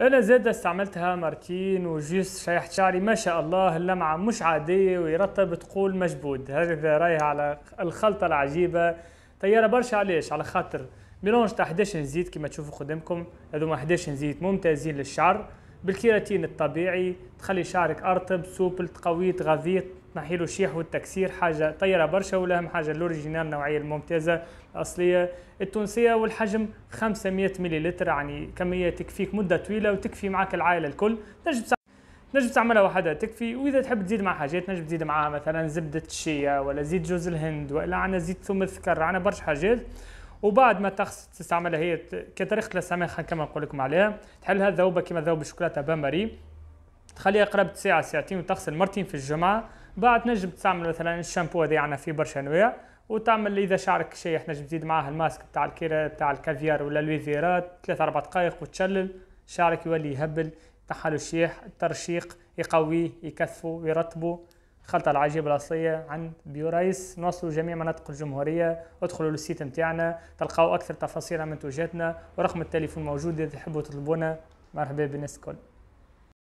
انا زاد استعملتها مرتين وجيس شيحت شعري ما شاء الله اللمعه مش عاديه ويرطب تقول مجبود هذا رايها على الخلطه العجيبه طياره برشا علاش على خاطر ميلونج تاع 11 زيت كما تشوفوا قدامكم هذوما 11 زيت ممتازين للشعر بالكيراتين الطبيعي تخلي شعرك ارطب سوبل تقويه تغذيه تنحي له الشيح والتكسير حاجه طيره برشا والاهم حاجه الاوريجينال النوعيه الممتازه الاصليه التونسيه والحجم 500 لتر يعني كميه تكفيك مده طويله وتكفي معك العائله الكل تنجم تنجم تعملها وحدها تكفي واذا تحب تزيد مع حاجات تنجم تزيد معها مثلا زبده الشيا ولا زيت جوز الهند ولا عنا زيت ثوم الذكر عنا برشا حاجات وبعد ما تخص تستعملها هي كطريقه السماخه كما نقول لكم عليها تحلها ذوبه كما ذوب الشوكولاته باماري تخليها قرابة ساعة ساعتين وتغسل مرتين في الجمعة بعد تنجم تستعمل مثلا الشامبو هذا عنا يعنى فيه برشا انواع وتعمل اذا شعرك شيح نجم تزيد معاه الماسك بتاع الكيرا بتاع الكافيار ولا الويفيرا ثلاث اربع دقائق وتشلل شعرك يولي يهبل تحاله الشيح الترشيق يقويه يكثفه يرطبه الخلطة العجيبة الأصلية عن بيورايس نوصلوا جميع مناطق الجمهورية ادخلوا للسيت نتاعنا تلقاو أكثر تفاصيل عن منتوجاتنا ورقم التليفون موجود إذا تحبوا تطلبونا مرحبا بالناس الكل